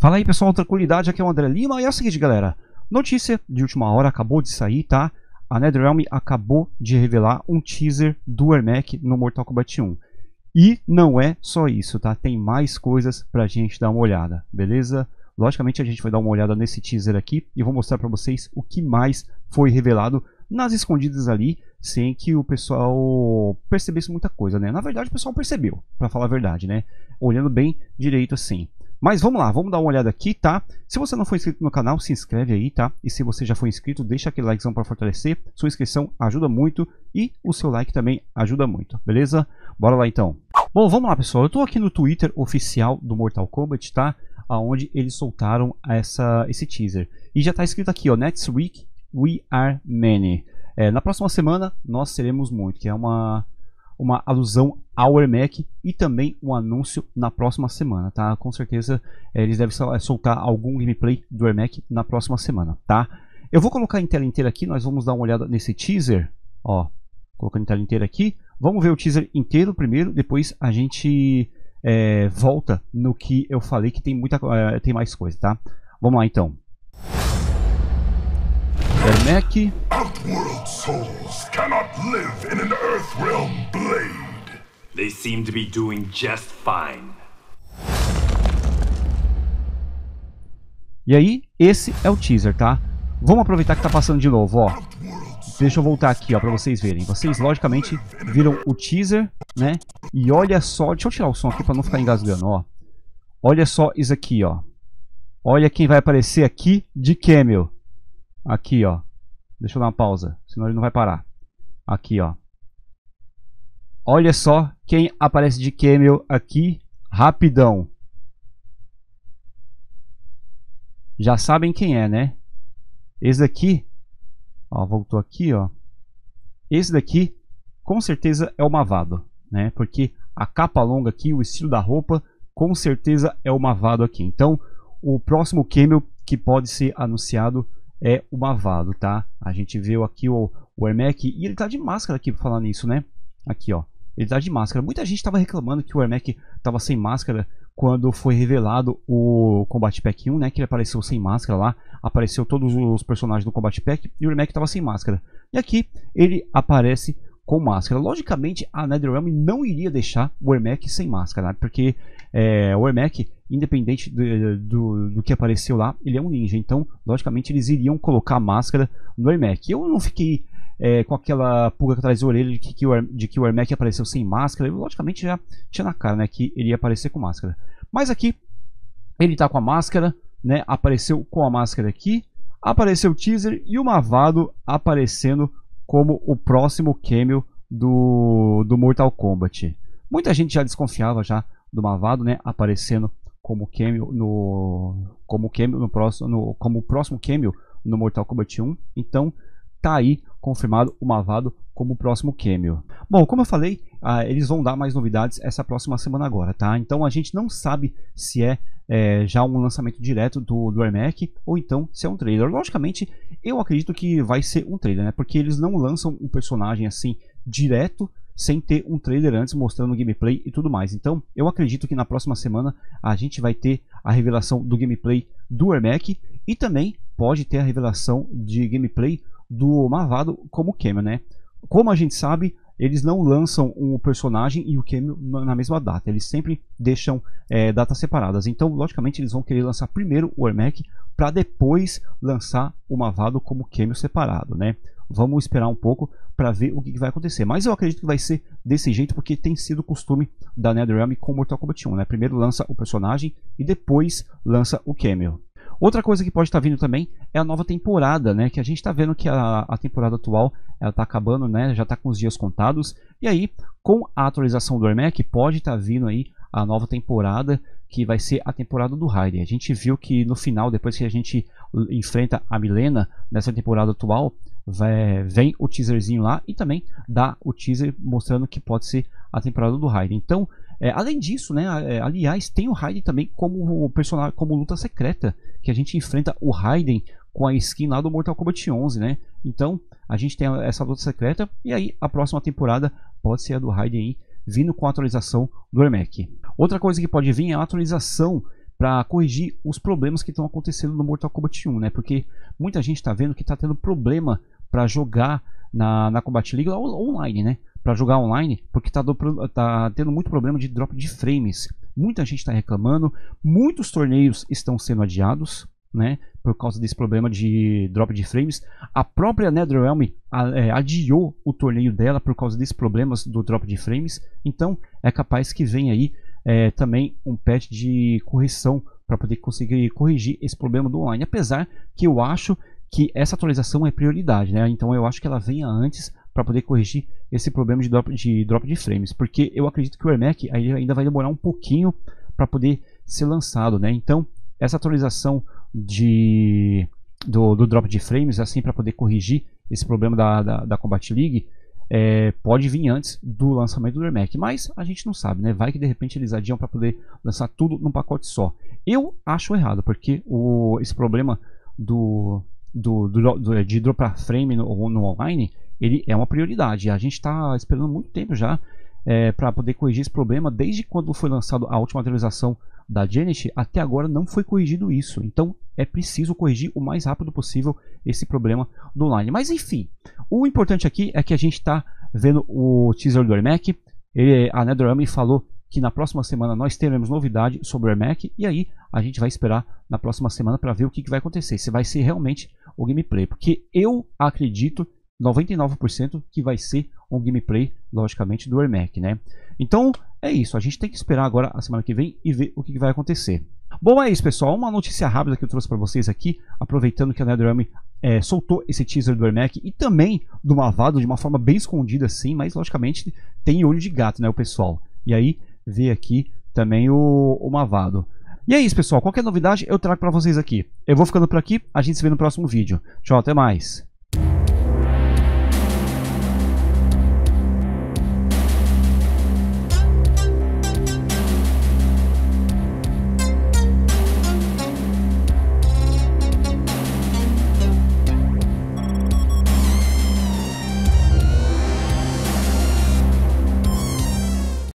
Fala aí pessoal, tranquilidade, aqui é o André Lima e é o seguinte galera, notícia de última hora, acabou de sair, tá? A NetherRealm acabou de revelar um teaser do Ermac no Mortal Kombat 1. E não é só isso, tá? Tem mais coisas pra gente dar uma olhada, beleza? Logicamente a gente vai dar uma olhada nesse teaser aqui e vou mostrar pra vocês o que mais foi revelado nas escondidas ali, sem que o pessoal percebesse muita coisa, né? Na verdade o pessoal percebeu, pra falar a verdade, né? Olhando bem direito assim. Mas vamos lá, vamos dar uma olhada aqui, tá? Se você não for inscrito no canal, se inscreve aí, tá? E se você já for inscrito, deixa aquele likezão para fortalecer. Sua inscrição ajuda muito e o seu like também ajuda muito, beleza? Bora lá então. Bom, vamos lá, pessoal. Eu tô aqui no Twitter oficial do Mortal Kombat, tá? Aonde eles soltaram essa, esse teaser. E já tá escrito aqui, ó, Next Week We Are Many. É, na próxima semana nós seremos muito, que é uma uma alusão ao Ermac e também um anúncio na próxima semana, tá? Com certeza eh, eles devem soltar algum gameplay do Ermac na próxima semana, tá? Eu vou colocar em tela inteira aqui, nós vamos dar uma olhada nesse teaser, ó, colocando em tela inteira aqui. Vamos ver o teaser inteiro primeiro, depois a gente é, volta no que eu falei que tem muita é, tem mais coisa, tá? Vamos lá então. Vermec. Outworld souls cannot live in an Earthrealm blade. They seem to be doing just fine. E aí, esse é o teaser, tá? Vamos aproveitar que tá passando de novo, ó. Deixa eu voltar aqui, ó, pra vocês verem. Vocês, logicamente, viram o teaser, né? E olha só... Deixa eu tirar o som aqui pra não ficar engasgando, ó. Olha só isso aqui, ó. Olha quem vai aparecer aqui de Camel. Aqui, ó. Deixa eu dar uma pausa, senão ele não vai parar. Aqui, ó. Olha só quem aparece de camel aqui, rapidão. Já sabem quem é, né? Esse daqui, ó, voltou aqui, ó. Esse daqui, com certeza é o Mavado, né? Porque a capa longa aqui, o estilo da roupa, com certeza é o Mavado aqui. Então, o próximo camel que pode ser anunciado é o Mavado, tá? A gente viu aqui o, o Ermac e ele tá de máscara aqui falando isso, né? Aqui, ó. Ele tá de máscara. Muita gente estava reclamando que o Ermac estava sem máscara quando foi revelado o Combat Pack 1, né? Que ele apareceu sem máscara lá. Apareceu todos os personagens do Combat Pack e o Ermac estava sem máscara. E aqui ele aparece com máscara. Logicamente, a NetherRealm não iria deixar o Ermac sem máscara, né? porque é, o Ermac independente do, do, do, que apareceu lá, ele é um ninja. Então, logicamente, eles iriam colocar a máscara no Ermac. Eu não fiquei é, com aquela pulga atrás da orelha de que, o, de que o Ermac apareceu sem máscara. Eu, logicamente, já tinha na cara né, que ele ia aparecer com máscara. Mas aqui, ele está com a máscara, né, apareceu com a máscara aqui, apareceu o teaser e o Mavado aparecendo como o próximo cameo do, do Mortal Kombat. Muita gente já desconfiava já do Mavado, né, aparecendo como cameo no como cameo no próximo no, como próximo cameo no Mortal Kombat 1. Então tá aí confirmado o Mavado como o próximo cameo. Bom, como eu falei, ah, eles vão dar mais novidades essa próxima semana agora, tá? Então a gente não sabe se é, é já um lançamento direto do, do Mac, ou então se é um trailer. Logicamente, eu acredito que vai ser um trailer, né? Porque eles não lançam um personagem assim direto sem ter um trailer antes mostrando o gameplay e tudo mais. Então, eu acredito que na próxima semana a gente vai ter a revelação do gameplay do Ermac e também pode ter a revelação de gameplay do Mavado como Camel, né? Como a gente sabe, eles não lançam o personagem e o Camel na mesma data. Eles sempre deixam é, datas separadas. Então, logicamente, eles vão querer lançar primeiro o Ermac para depois lançar o Mavado como Camel separado, né? Vamos esperar um pouco para ver o que, que, vai acontecer. Mas eu acredito que vai ser desse jeito, porque tem sido costume da NetherRealm com Mortal Kombat 1. Né? Primeiro lança o personagem e depois lança o cameo. Outra coisa que pode estar tá vindo também é a nova temporada, né? Que a gente está vendo que a, a, temporada atual ela está acabando, né? Já está com os dias contados. E aí, com a atualização do Ermac, pode estar tá vindo aí a nova temporada que vai ser a temporada do Raiden. A gente viu que no final, depois que a gente enfrenta a Milena nessa temporada atual, vem o teaserzinho lá e também dá o teaser mostrando que pode ser a temporada do Raiden. Então, é, além disso, né, é, aliás, tem o Raiden também como personagem, como luta secreta, que a gente enfrenta o Raiden com a skin lá do Mortal Kombat 11, né? Então, a gente tem essa luta secreta e aí a próxima temporada pode ser a do Raiden aí, vindo com a atualização do Ermac. Outra coisa que pode vir é a atualização para corrigir os problemas que estão acontecendo no Mortal Kombat 1, né? Porque muita gente está vendo que está tendo problema para jogar na, na Combat League online, né? Para jogar online, porque tá, do, tá tendo muito problema de drop de frames. Muita gente está reclamando, muitos torneios estão sendo adiados, né? Por causa desse problema de drop de frames. A própria NetherRealm é, adiou o torneio dela por causa desses problemas do drop de frames. Então é capaz que venha aí é, também um patch de correção para poder conseguir corrigir esse problema do online. Apesar que eu acho que essa atualização é prioridade, né? Então eu acho que ela venha antes para poder corrigir esse problema de drop, de drop de frames, porque eu acredito que o Ermac ainda vai demorar um pouquinho para poder ser lançado, né? Então essa atualização de do, do drop de frames, assim para poder corrigir esse problema da, da, da Combat League, é, pode vir antes do lançamento do Ermac, mas a gente não sabe, né? Vai que de repente eles adiam para poder lançar tudo num pacote só. Eu acho errado, porque o, esse problema do do, do, do, de drop frame no, no, online, ele é uma prioridade. A gente está esperando muito tempo já é, para poder corrigir esse problema. Desde quando foi lançado a última atualização da Genesis, até agora não foi corrigido isso. Então é preciso corrigir o mais rápido possível esse problema do online. Mas enfim, o importante aqui é que a gente está vendo o teaser do iMac. Ele, a NetherRealm falou que na próxima semana nós teremos novidade sobre o Mac e aí a gente vai esperar na próxima semana para ver o que, que, vai acontecer, se vai ser realmente o gameplay, porque eu acredito 99% que vai ser um gameplay, logicamente, do Mac, né? Então é isso, a gente tem que esperar agora a semana que vem e ver o que, que vai acontecer. Bom, é isso pessoal, uma notícia rápida que eu trouxe para vocês aqui, aproveitando que a NetherRealm é, soltou esse teaser do Ermac e também do Mavado de uma forma bem escondida assim, mas logicamente tem olho de gato, né, o pessoal. E aí ver aqui também o, o Mavado. E é isso, pessoal. Qualquer novidade eu trago para vocês aqui. Eu vou ficando por aqui. A gente se vê no próximo vídeo. Tchau, até mais.